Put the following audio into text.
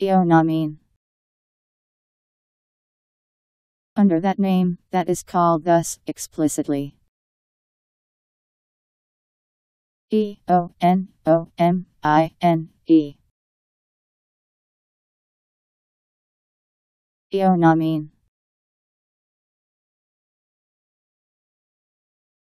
Eonamine. Under that name, that is called thus, explicitly. E O N O M I N E.